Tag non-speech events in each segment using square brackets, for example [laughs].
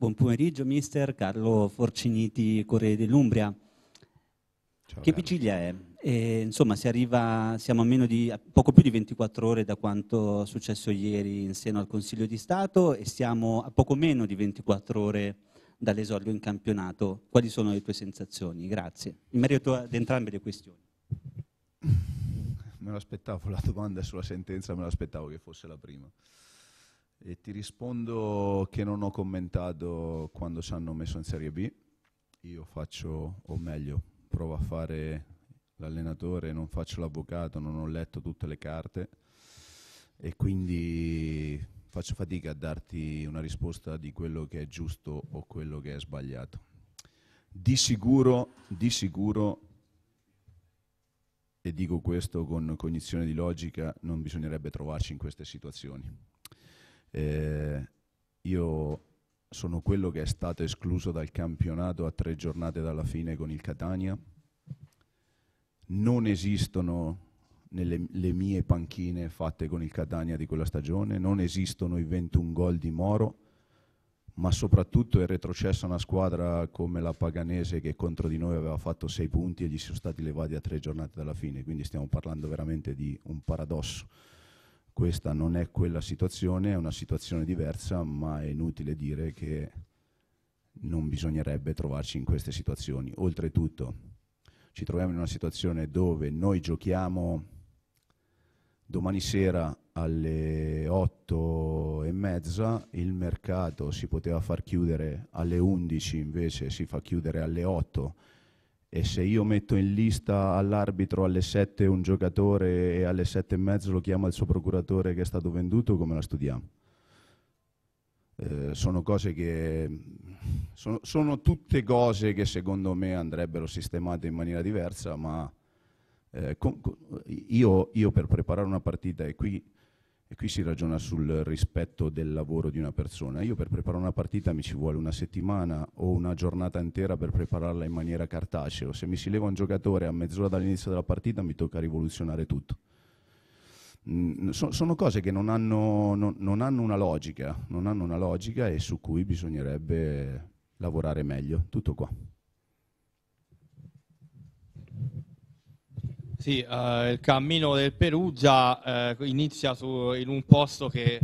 Buon pomeriggio mister Carlo Forciniti, Corriere dell'Umbria. Ciao, che vigilia è? E, eh, insomma, si arriva, siamo a, di, a poco più di 24 ore da quanto è successo ieri in seno al Consiglio di Stato e siamo a poco meno di 24 ore dall'esordio in campionato. Quali sono le tue sensazioni? Grazie. In merito ad entrambe le questioni. Me l'aspettavo, la domanda sulla sentenza me l'aspettavo che fosse la prima. E ti rispondo che non ho commentato quando ci hanno messo in Serie B. Io faccio, o meglio, provo a fare l'allenatore, non faccio l'avvocato, non ho letto tutte le carte e quindi faccio fatica a darti una risposta di quello che è giusto o quello che è sbagliato. Di sicuro, di sicuro, e dico questo con cognizione di logica, non bisognerebbe trovarci in queste situazioni. Eh, io sono quello che è stato escluso dal campionato a tre giornate dalla fine con il Catania. Non esistono nelle le mie panchine fatte con il Catania di quella stagione, non esistono i 21 gol di Moro, ma soprattutto è retrocessa una squadra come la Paganese che contro di noi aveva fatto 6 punti e gli sono stati levati a tre giornate dalla fine, quindi stiamo parlando veramente di un paradosso questa non è quella situazione, è una situazione diversa, ma è inutile dire che non bisognerebbe trovarci in queste situazioni. Oltretutto ci troviamo in una situazione dove noi giochiamo domani sera alle 8 e mezza, il mercato si poteva far chiudere alle 11, invece si fa chiudere alle 8 e se io metto in lista all'arbitro alle 7 un giocatore e alle 7 e mezzo lo chiama il suo procuratore che è stato venduto, come la studiamo? Eh, sono cose che sono, sono, tutte cose che secondo me andrebbero sistemate in maniera diversa, ma eh, con, con, io, io per preparare una partita e qui e qui si ragiona sul rispetto del lavoro di una persona. Io per preparare una partita mi ci vuole una settimana o una giornata intera per prepararla in maniera cartacea. Se mi si leva un giocatore a mezz'ora dall'inizio della partita mi tocca rivoluzionare tutto. Mm, sono cose che non hanno, non, non hanno, una logica, non hanno una logica e su cui bisognerebbe lavorare meglio. Tutto qua. Sì, eh, il cammino del Perugia eh, inizia su, in un posto che,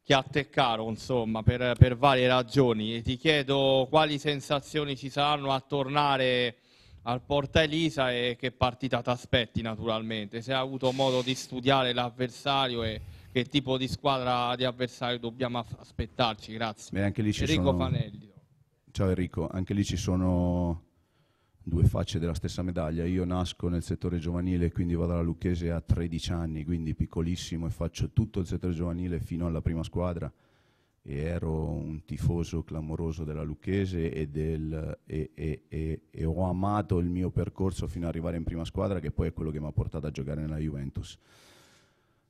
che atteccarono, insomma, per, per, varie ragioni. E ti chiedo quali sensazioni ci saranno a tornare al Porta Elisa e che partita ti aspetti, naturalmente. Se hai avuto modo di studiare l'avversario e che tipo di squadra di avversario dobbiamo aspettarci. Grazie. Beh, Enrico sono... Fanelli. Ciao Enrico, anche lì ci sono facce della stessa medaglia. Io nasco nel settore giovanile, quindi vado alla Lucchese a 13 anni, quindi piccolissimo, e faccio tutto il settore giovanile fino alla prima squadra. E ero un tifoso clamoroso della Lucchese e, del, e, e, e ho amato il mio percorso fino ad arrivare in prima squadra, che poi è quello che mi ha portato a giocare nella Juventus.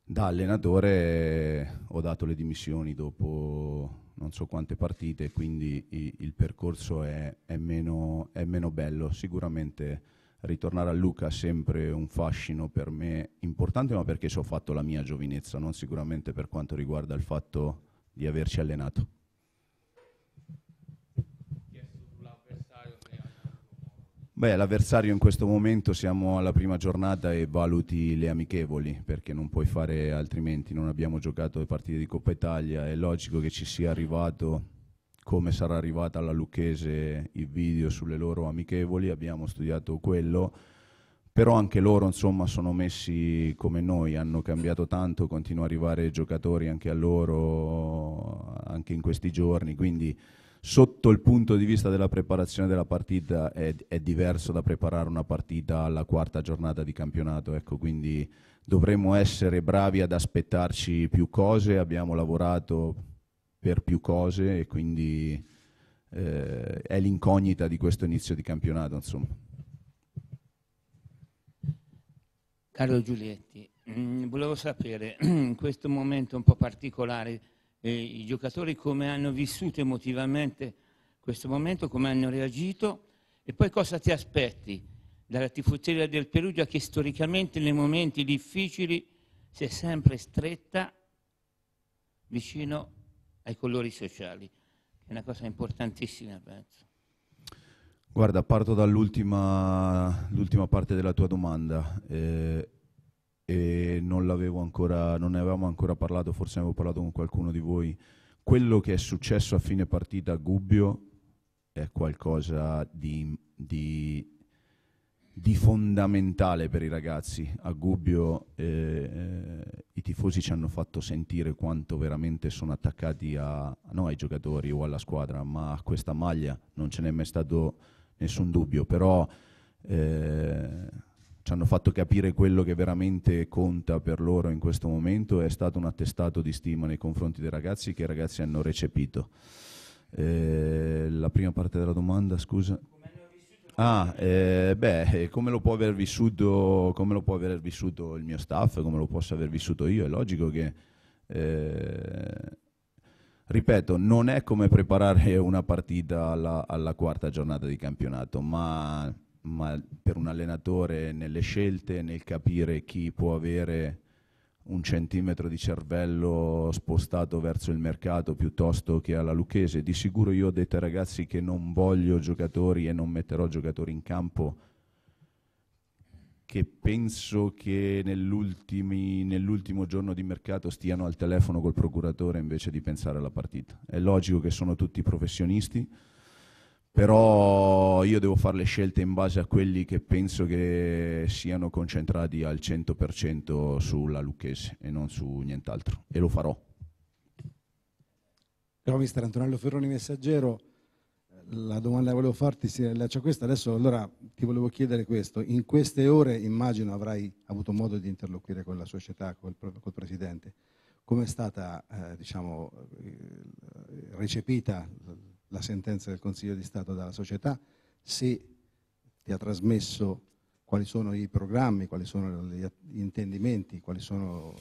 Da allenatore eh, ho dato le dimissioni dopo non so quante partite, quindi i, il percorso è, è, meno, è, meno, bello. Sicuramente ritornare a Luca è sempre un fascino per me importante, ma perché ci ho fatto la mia giovinezza, non sicuramente per quanto riguarda il fatto di averci allenato. Beh, l'avversario in questo momento siamo alla prima giornata e valuti le amichevoli perché non puoi fare altrimenti, non abbiamo giocato le partite di Coppa Italia, è logico che ci sia arrivato come sarà arrivata alla Lucchese il video sulle loro amichevoli, abbiamo studiato quello, però anche loro insomma sono messi come noi, hanno cambiato tanto, continuano ad arrivare giocatori anche a loro anche in questi giorni, quindi sotto il punto di vista della preparazione della partita è, è diverso da preparare una partita alla quarta giornata di campionato, ecco, quindi dovremmo essere bravi ad aspettarci più cose, abbiamo lavorato per più cose e quindi eh, è l'incognita di questo inizio di campionato. Insomma. Carlo Giulietti, mm, volevo sapere [clears throat] in questo momento un po' particolare eh, i giocatori come hanno vissuto emotivamente questo momento, come hanno reagito e poi cosa ti aspetti dalla tifoseria del Perugia che storicamente nei momenti difficili si è sempre stretta vicino ai colori sociali, è una cosa importantissima penso. Guarda, parto dall'ultima parte della tua domanda. Eh, e non, ancora, non ne avevamo ancora parlato, forse ne avevo parlato con qualcuno di voi, quello che è successo a fine partita a Gubbio è qualcosa di, di, di fondamentale per i ragazzi. A Gubbio eh, eh i tifosi ci hanno fatto sentire quanto veramente sono attaccati a, non ai giocatori o alla squadra, ma a questa maglia non ce n'è mai stato nessun dubbio, però... Eh, ci hanno fatto capire quello che veramente conta per loro in questo momento, è stato un attestato di stima nei confronti dei ragazzi che i ragazzi hanno recepito. Eh, la prima parte della domanda, scusa. Ah, eh, beh, eh, come lo, può aver vissuto, come lo può aver vissuto il mio staff, come lo posso aver vissuto io, è logico che... Eh, ripeto, non è come preparare una partita alla, alla quarta giornata di campionato, ma ma per un allenatore nelle scelte, nel capire chi può avere un centimetro di cervello spostato verso il mercato piuttosto che alla Lucchese. Di sicuro io ho detto ai ragazzi che non voglio giocatori e non metterò giocatori in campo che penso che nell'ultimo giorno di mercato stiano al telefono col procuratore invece di pensare alla partita. È logico che sono tutti professionisti però io devo fare le scelte in base a quelli che penso che siano concentrati al 100% sulla Lucchese e non su nient'altro e lo farò. Però mister Antonello Ferroni Messaggero, la domanda che volevo farti si rilascia a questa, adesso allora ti volevo chiedere questo, in queste ore immagino avrai avuto modo di interloquire con la società, col, col Presidente, come è stata eh, diciamo, eh, recepita la sentenza del Consiglio di Stato dalla società, se ti ha trasmesso quali sono i programmi, quali sono gli intendimenti, quali sono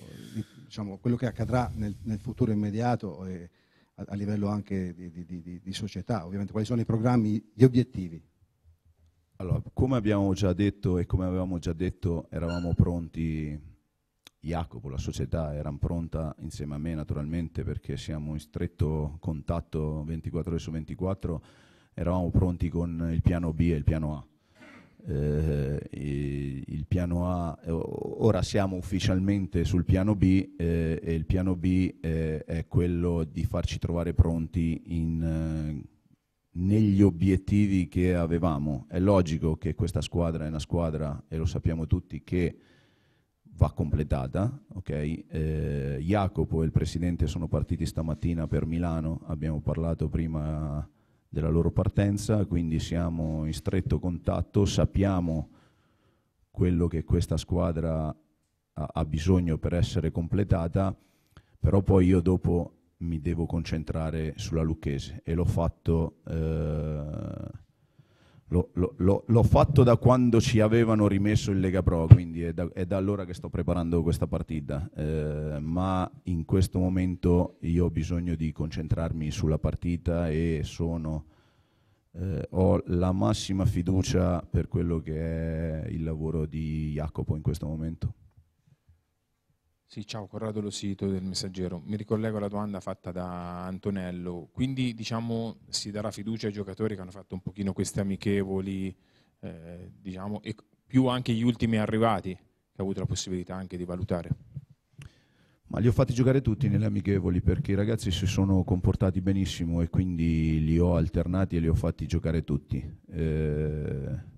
diciamo, quello che accadrà nel, nel futuro immediato e a, a livello anche di, di, di, di società, ovviamente quali sono i programmi, gli obiettivi. Allora, come abbiamo già detto e come avevamo già detto, eravamo pronti Jacopo, la società erano pronta insieme a me naturalmente perché siamo in stretto contatto 24 ore su 24, eravamo pronti con il piano B e il piano A. Eh, il piano A, eh, ora siamo ufficialmente sul piano B eh, e il piano B eh, è quello di farci trovare pronti in, eh, negli obiettivi che avevamo. È logico che questa squadra è una squadra, e lo sappiamo tutti, che va completata. Okay? Eh, Jacopo e il Presidente sono partiti stamattina per Milano, abbiamo parlato prima della loro partenza, quindi siamo in stretto contatto, sappiamo quello che questa squadra ha, bisogno per essere completata, però poi io dopo mi devo concentrare sulla Lucchese e l'ho fatto eh, l'ho fatto da quando ci avevano rimesso il Lega Pro, quindi è da, è da allora che sto preparando questa partita, eh, ma in questo momento io ho bisogno di concentrarmi sulla partita e sono, eh, ho la massima fiducia per quello che è il lavoro di Jacopo in questo momento. Sì, ciao, Corrado lo sito del Messaggero. Mi ricollego alla domanda fatta da Antonello. Quindi diciamo si darà fiducia ai giocatori che hanno fatto un pochino queste amichevoli, eh, diciamo, e più anche gli ultimi arrivati che ha avuto la possibilità anche di valutare. Ma li ho fatti giocare tutti nelle amichevoli perché i ragazzi si sono comportati benissimo e quindi li ho alternati e li ho fatti giocare tutti. Eh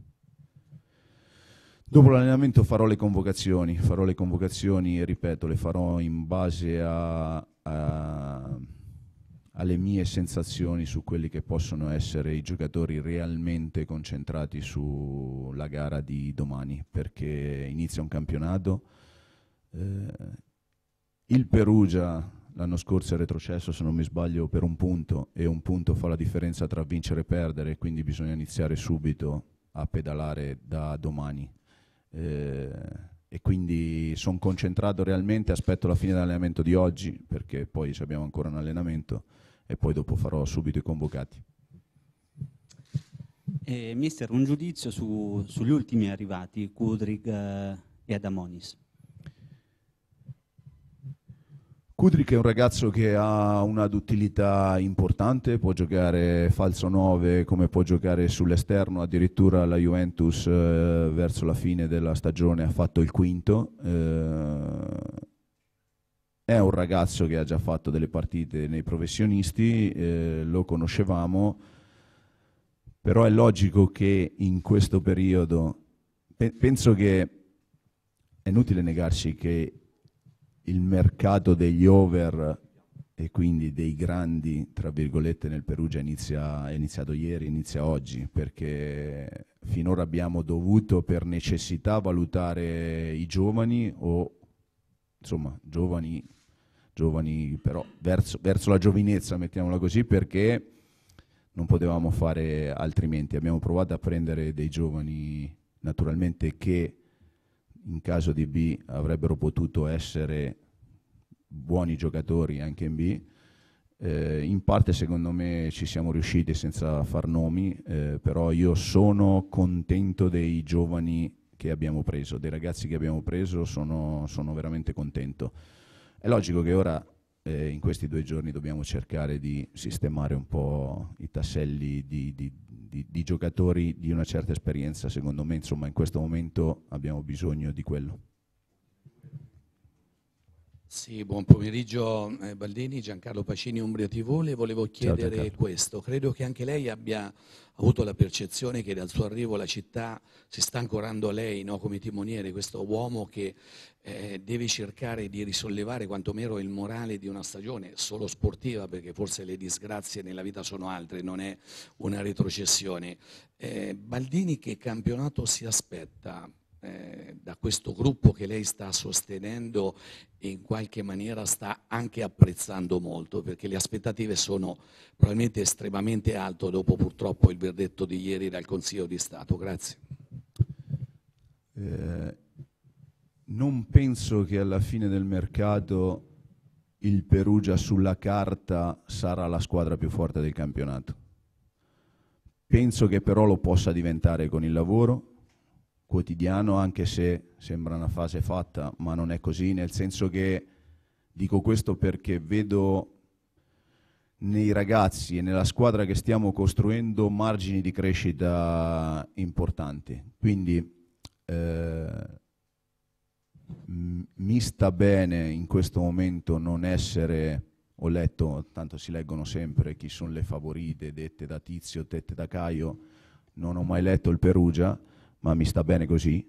Dopo l'allenamento farò le convocazioni, farò le convocazioni, ripeto, le farò in base a, a, alle mie sensazioni su quelli che possono essere i giocatori realmente concentrati sulla gara di domani, perché inizia un campionato. Eh, il Perugia l'anno scorso è retrocesso, se non mi sbaglio, per un punto e un punto fa la differenza tra vincere e perdere, quindi bisogna iniziare subito a pedalare da domani eh, e quindi sono concentrato realmente, aspetto la fine dell'allenamento di oggi perché poi abbiamo ancora un allenamento e poi dopo farò subito i convocati. Eh, mister, un giudizio su, sugli ultimi arrivati, Kudrig eh, e Adamonis. Kudrick è un ragazzo che ha una duttilità importante, può giocare falso 9 come può giocare sull'esterno, addirittura la Juventus eh, verso la fine della stagione ha fatto il quinto. Eh, è un ragazzo che ha già fatto delle partite nei professionisti, eh, lo conoscevamo, però è logico che in questo periodo, pe penso che è inutile negarsi che il mercato degli over e quindi dei grandi, tra virgolette, nel Perugia inizia, è iniziato ieri, inizia oggi, perché finora abbiamo dovuto per necessità valutare i giovani o insomma giovani, giovani però verso, verso la giovinezza, mettiamola così, perché non potevamo fare altrimenti. Abbiamo provato a prendere dei giovani naturalmente che in caso di B avrebbero potuto essere buoni giocatori anche in B. Eh, in parte secondo me ci siamo riusciti senza far nomi, eh, però io sono contento dei giovani che abbiamo preso, dei ragazzi che abbiamo preso, sono, sono veramente contento. È logico che ora eh, in questi due giorni dobbiamo cercare di sistemare un po' i tasselli di, di di, di giocatori di una certa esperienza, secondo me insomma in questo momento abbiamo bisogno di quello. Sì, buon pomeriggio eh, Baldini, Giancarlo Pacini, Umbria TV. Le volevo chiedere questo. Credo che anche lei abbia avuto la percezione che dal suo arrivo la città si sta ancorando a lei no, come timoniere, questo uomo che eh, deve cercare di risollevare quantomeno il morale di una stagione solo sportiva, perché forse le disgrazie nella vita sono altre, non è una retrocessione. Eh, Baldini che campionato si aspetta? Eh, da questo gruppo che lei sta sostenendo e in qualche maniera sta anche apprezzando molto, perché le aspettative sono probabilmente estremamente alte dopo purtroppo il verdetto di ieri dal Consiglio di Stato. Grazie. Eh, non penso che alla fine del mercato il Perugia sulla carta sarà la squadra più forte del campionato. Penso che però lo possa diventare con il lavoro, quotidiano, anche se sembra una fase fatta, ma non è così, nel senso che dico questo perché vedo nei ragazzi e nella squadra che stiamo costruendo margini di crescita importanti. Quindi eh, mi sta bene in questo momento non essere, ho letto, tanto si leggono sempre chi sono le favorite dette da Tizio, dette da Caio, non ho mai letto il Perugia, ma mi sta bene così,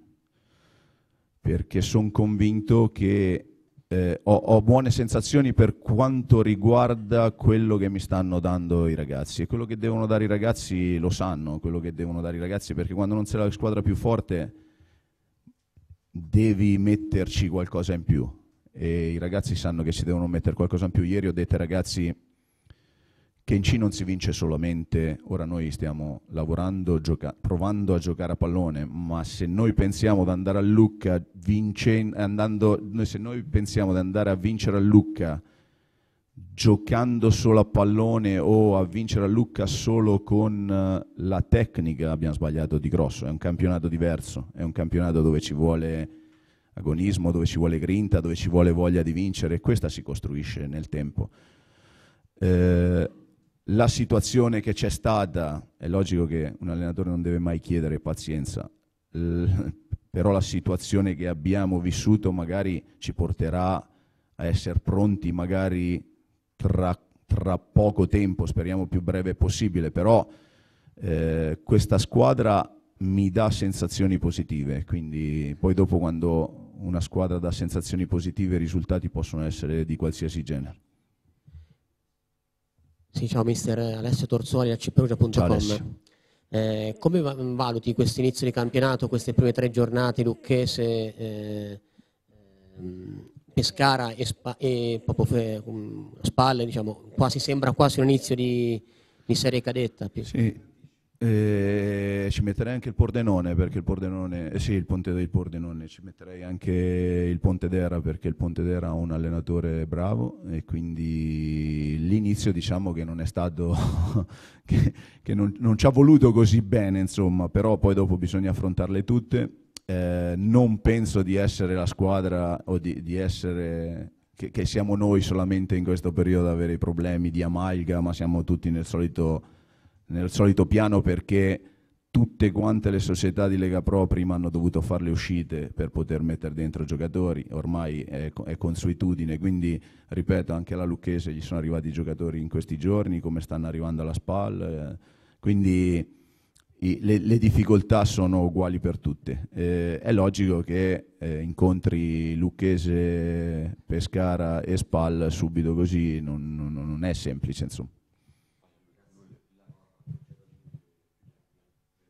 perché sono convinto che eh, ho, ho, buone sensazioni per quanto riguarda quello che mi stanno dando i ragazzi e quello che devono dare i ragazzi lo sanno, quello che devono dare i ragazzi perché quando non sei la squadra più forte devi metterci qualcosa in più e i ragazzi sanno che si devono mettere qualcosa in più. Ieri ho detto ai ragazzi che in C non si vince solamente, ora noi stiamo lavorando, gioca- provando a giocare a pallone, ma se noi pensiamo ad andare a Lucca, vince- andando, se noi pensiamo di andare a vincere a Lucca giocando solo a pallone o a vincere a Lucca solo con eh, la tecnica, abbiamo sbagliato di grosso, è un campionato diverso, è un campionato dove ci vuole agonismo, dove ci vuole grinta, dove ci vuole voglia di vincere e questa si costruisce nel tempo. Eh, la situazione che c'è stata, è logico che un allenatore non deve mai chiedere pazienza, però la situazione che abbiamo vissuto magari ci porterà a essere pronti magari tra, tra poco tempo, speriamo più breve possibile, però eh, questa squadra mi dà sensazioni positive, quindi poi dopo quando una squadra dà sensazioni positive i risultati possono essere di qualsiasi genere. Sì, ciao mister Alessio Torzuoli da cperugia.com. Eh, come valuti questo inizio di campionato, queste prime tre giornate lucchese, eh, ehm, Pescara e, Sp e fe, eh, um, Spalle, diciamo, quasi, sembra quasi un inizio di, di serie cadetta? Sì, eh, ci metterei anche il Pordenone perché il Pordenone, eh sì, il Ponte del Pordenone, ci metterei anche il Ponte d'Era perché il Ponte d'Era ha un allenatore bravo e quindi l'inizio diciamo che non è stato, [laughs] che, che non, non, ci ha voluto così bene insomma, però poi dopo bisogna affrontarle tutte. Eh, non penso di essere la squadra o di, di essere che, che, siamo noi solamente in questo periodo ad avere i problemi di amalga, ma siamo tutti nel solito, nel solito piano perché tutte quante le società di Lega Pro prima hanno dovuto fare le uscite per poter mettere dentro giocatori, ormai è, è, consuetudine, quindi ripeto anche alla Lucchese gli sono arrivati i giocatori in questi giorni, come stanno arrivando alla SPAL, eh, quindi i, le, le, difficoltà sono uguali per tutte. Eh, è logico che eh, incontri Lucchese, Pescara e SPAL subito così, non, non, non è semplice insomma.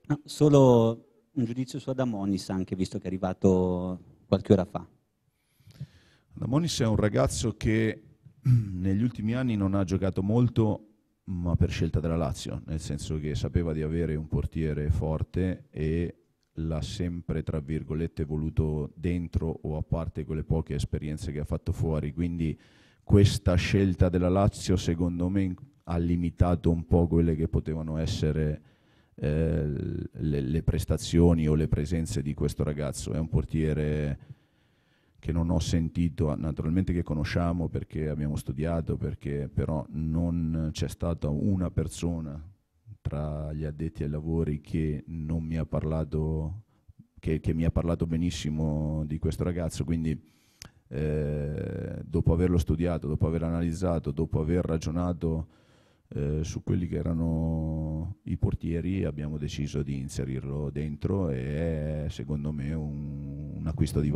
No, solo un giudizio su Adamonis, anche visto che è arrivato qualche ora fa. Adamonis è un ragazzo che [clears throat] negli ultimi anni non ha giocato molto, ma per scelta della Lazio, nel senso che sapeva di avere un portiere forte e l'ha sempre, tra virgolette, voluto dentro o a parte quelle poche esperienze che ha fatto fuori. Quindi questa scelta della Lazio, secondo me, ha limitato un po' quelle che potevano essere eh, le, le, prestazioni o le presenze di questo ragazzo. È un portiere che non ho sentito, naturalmente che conosciamo perché abbiamo studiato, perché però non c'è stata una persona tra gli addetti ai lavori che non mi ha parlato, che, che mi ha parlato benissimo di questo ragazzo. Quindi eh, dopo averlo studiato, dopo aver analizzato, dopo aver ragionato eh, su quelli che erano i portieri abbiamo deciso di inserirlo dentro e è secondo me un, un acquisto di